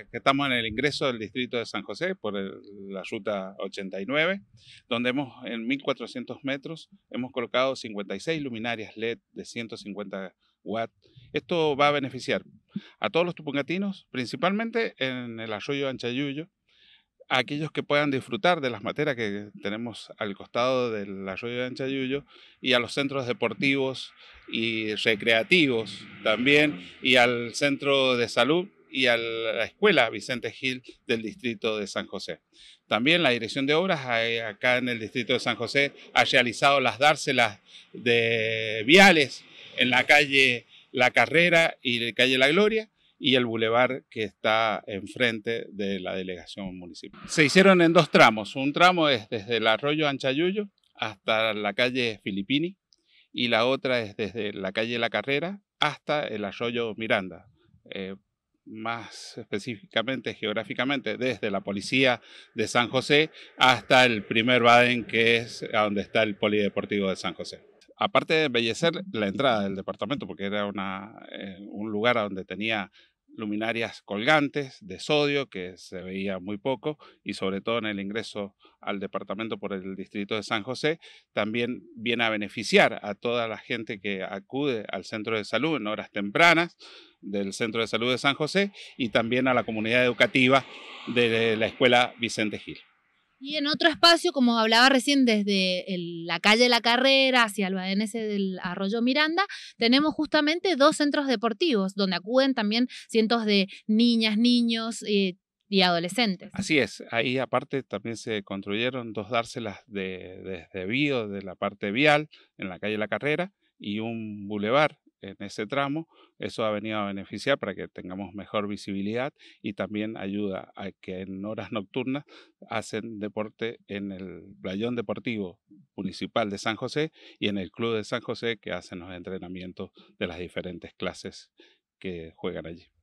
Eh, estamos en el ingreso del distrito de San José por la ruta 89, donde hemos en 1400 metros hemos colocado 56 luminarias LED de 150 watts. Esto va a beneficiar a todos los tupungatinos, principalmente en el arroyo Anchayuyo, a aquellos que puedan disfrutar de las materas que tenemos al costado del arroyo de Anchayuyo y a los centros deportivos y recreativos también y al centro de salud y a la Escuela Vicente Gil del Distrito de San José. También la Dirección de Obras acá en el Distrito de San José ha realizado las dárselas de viales en la calle La Carrera y la calle La Gloria y el bulevar que está enfrente de la delegación municipal. Se hicieron en dos tramos. Un tramo es desde el arroyo Anchayuyo hasta la calle Filipini y la otra es desde la calle La Carrera hasta el arroyo Miranda. Eh, más específicamente geográficamente, desde la policía de San José hasta el primer Baden, que es donde está el Polideportivo de San José. Aparte de embellecer la entrada del departamento, porque era eh, un lugar donde tenía luminarias colgantes de sodio, que se veía muy poco, y sobre todo en el ingreso al departamento por el distrito de San José, también viene a beneficiar a toda la gente que acude al centro de salud en horas tempranas del centro de salud de San José y también a la comunidad educativa de la escuela Vicente Gil. Y en otro espacio, como hablaba recién, desde la calle La Carrera hacia el Badenese del Arroyo Miranda, tenemos justamente dos centros deportivos donde acuden también cientos de niñas, niños eh, y adolescentes. Así es, ahí aparte también se construyeron dos dárselas de, desde Bío, de la parte vial, en la calle La Carrera, y un bulevar en ese tramo. Eso ha venido a beneficiar para que tengamos mejor visibilidad y también ayuda a que en horas nocturnas hacen deporte en el playón deportivo municipal de San José y en el club de San José que hacen los entrenamientos de las diferentes clases que juegan allí.